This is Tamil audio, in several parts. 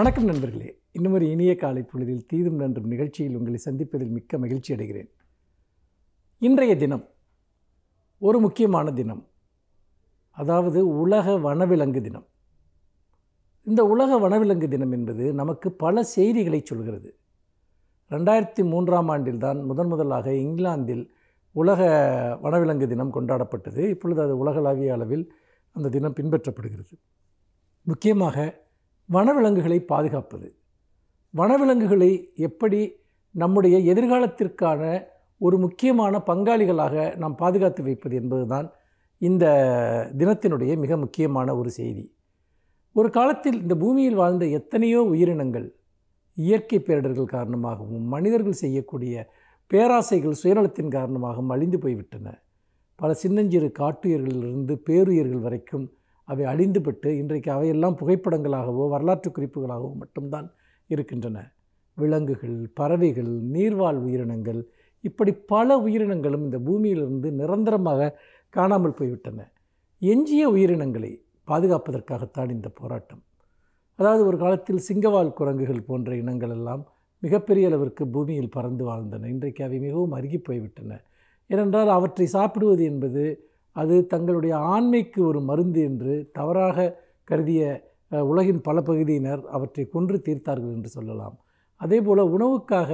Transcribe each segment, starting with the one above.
வணக்கம் நண்பர்களே இன்னும் ஒரு இனிய காலை பொழுதில் தீதும் நன்றும் நிகழ்ச்சியில் உங்களை சந்திப்பதில் மிக்க மகிழ்ச்சி அடைகிறேன் இன்றைய தினம் ஒரு முக்கியமான தினம் அதாவது உலக வனவிலங்கு தினம் இந்த உலக வனவிலங்கு தினம் என்பது நமக்கு பல செய்திகளை சொல்கிறது ரெண்டாயிரத்தி மூன்றாம் ஆண்டில் தான் முதன் முதலாக இங்கிலாந்தில் உலக வனவிலங்கு தினம் கொண்டாடப்பட்டது இப்பொழுது அது உலகளாவிய அளவில் அந்த தினம் பின்பற்றப்படுகிறது முக்கியமாக வனவிலங்குகளை பாதுகாப்பது வனவிலங்குகளை எப்படி நம்முடைய எதிர்காலத்திற்கான ஒரு முக்கியமான பங்காளிகளாக நாம் பாதுகாத்து வைப்பது என்பதுதான் இந்த தினத்தினுடைய மிக முக்கியமான ஒரு செய்தி ஒரு காலத்தில் இந்த பூமியில் வாழ்ந்த எத்தனையோ உயிரினங்கள் இயற்கை பேரிடர்கள் காரணமாகவும் மனிதர்கள் செய்யக்கூடிய பேராசைகள் சுயநலத்தின் காரணமாகவும் அழிந்து போய்விட்டன பல சின்னஞ்சிறு காட்டுயிர்களிலிருந்து பேருயிர்கள் வரைக்கும் அவை அழிந்துவிட்டு இன்றைக்கு அவையெல்லாம் புகைப்படங்களாகவோ வரலாற்று குறிப்புகளாகவோ மட்டும்தான் இருக்கின்றன விலங்குகள் பறவைகள் நீர்வாழ் உயிரினங்கள் இப்படி பல உயிரினங்களும் இந்த பூமியிலிருந்து நிரந்தரமாக காணாமல் போய்விட்டன எஞ்சிய உயிரினங்களை பாதுகாப்பதற்காகத்தான் இந்த போராட்டம் அதாவது ஒரு காலத்தில் சிங்கவால் குரங்குகள் போன்ற இனங்கள் எல்லாம் மிகப்பெரிய அளவிற்கு பூமியில் பறந்து வாழ்ந்தன இன்றைக்கு அவை மிகவும் அருகி போய்விட்டன ஏனென்றால் அவற்றை சாப்பிடுவது என்பது அது தங்களுடைய ஆண்மைக்கு ஒரு மருந்து என்று தவறாக கருதிய உலகின் பல பகுதியினர் அவற்றை கொன்று தீர்த்தார்கள் என்று சொல்லலாம் அதே போல் உணவுக்காக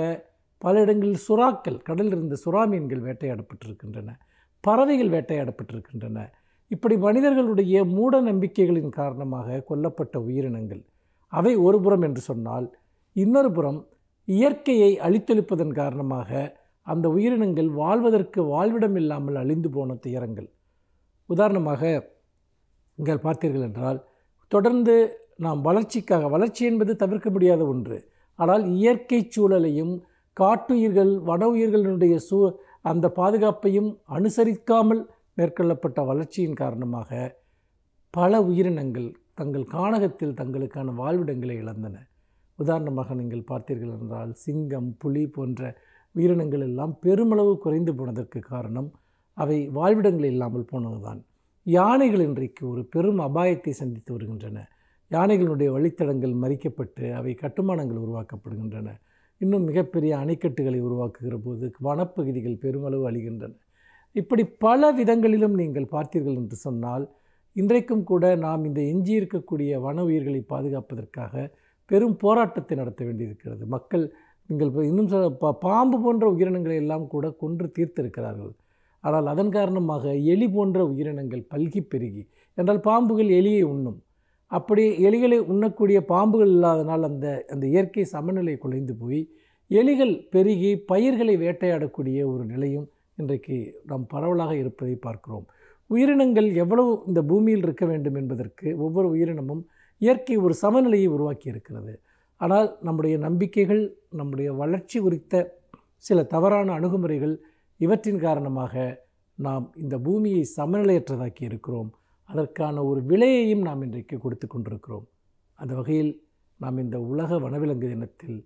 பல இடங்களில் சுறாக்கள் கடலில் இருந்த சுறா மீன்கள் வேட்டையாடப்பட்டிருக்கின்றன பறவைகள் வேட்டையாடப்பட்டிருக்கின்றன இப்படி மனிதர்களுடைய மூட நம்பிக்கைகளின் காரணமாக கொல்லப்பட்ட உயிரினங்கள் அவை ஒரு புறம் என்று சொன்னால் இன்னொரு புறம் இயற்கையை அழித்தளிப்பதன் காரணமாக அந்த உயிரினங்கள் வாழ்வதற்கு வாழ்விடம் இல்லாமல் அழிந்து போன துயரங்கள் உதாரணமாக நீங்கள் பார்த்தீர்கள் என்றால் தொடர்ந்து நாம் வளர்ச்சிக்காக வளர்ச்சி என்பது தவிர்க்க முடியாத ஒன்று ஆனால் இயற்கை சூழலையும் காட்டுயிர்கள் வன உயிர்களினுடைய சூ அந்த பாதுகாப்பையும் அனுசரிக்காமல் மேற்கொள்ளப்பட்ட வளர்ச்சியின் காரணமாக பல உயிரினங்கள் தங்கள் காணகத்தில் தங்களுக்கான வாழ்விடங்களை இழந்தன உதாரணமாக நீங்கள் பார்த்தீர்கள் என்றால் சிங்கம் புலி போன்ற உயிரினங்கள் எல்லாம் பெருமளவு குறைந்து போனதற்கு காரணம் அவை வாழ்விடங்கள் இல்லாமல் போனதுதான் யானைகள் இன்றைக்கு ஒரு பெரும் அபாயத்தை சந்தித்து வருகின்றன யானைகளுடைய வழித்தடங்கள் மறிக்கப்பட்டு அவை கட்டுமானங்கள் உருவாக்கப்படுகின்றன இன்னும் மிகப்பெரிய அணைக்கட்டுகளை உருவாக்குகிற போது வனப்பகுதிகள் பெருமளவு அழிகின்றன இப்படி பல விதங்களிலும் நீங்கள் பார்த்தீர்கள் என்று சொன்னால் இன்றைக்கும் கூட நாம் இந்த எஞ்சியிருக்கக்கூடிய வன உயிர்களை பாதுகாப்பதற்காக பெரும் போராட்டத்தை நடத்த வேண்டியிருக்கிறது மக்கள் நீங்கள் இன்னும் சொல்ல பாம்பு போன்ற உயிரினங்களை எல்லாம் கூட கொன்று தீர்த்திருக்கிறார்கள் ஆனால் அதன் காரணமாக எலி போன்ற உயிரினங்கள் பல்கி பெருகி என்றால் பாம்புகள் எலியை உண்ணும் அப்படி எலிகளை உண்ணக்கூடிய பாம்புகள் இல்லாதனால் அந்த அந்த இயற்கை சமநிலை குலைந்து போய் எலிகள் பெருகி பயிர்களை வேட்டையாடக்கூடிய ஒரு நிலையும் இன்றைக்கு நாம் பரவலாக இருப்பதை பார்க்கிறோம் உயிரினங்கள் எவ்வளவு இந்த பூமியில் இருக்க வேண்டும் என்பதற்கு ஒவ்வொரு உயிரினமும் இயற்கை ஒரு சமநிலையை உருவாக்கி இருக்கிறது ஆனால் நம்முடைய நம்பிக்கைகள் நம்முடைய வளர்ச்சி குறித்த சில தவறான அணுகுமுறைகள் இவற்றின் காரணமாக நாம் இந்த பூமியை சமநிலையற்றதாக்கி இருக்கிறோம் அதற்கான ஒரு விலையையும் நாம் இன்றைக்கு கொடுத்து கொண்டிருக்கிறோம் அந்த வகையில் நாம் இந்த உலக வனவிலங்கு தினத்தில்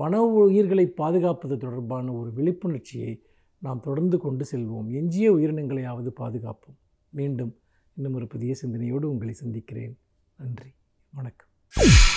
வன உயிர்களை பாதுகாப்பது தொடர்பான ஒரு விழிப்புணர்ச்சியை நாம் தொடர்ந்து கொண்டு செல்வோம் எஞ்சிய உயிரினங்களையாவது பாதுகாப்போம் மீண்டும் இன்னும் ஒரு புதிய சிந்தனையோடு உங்களை சந்திக்கிறேன் நன்றி வணக்கம்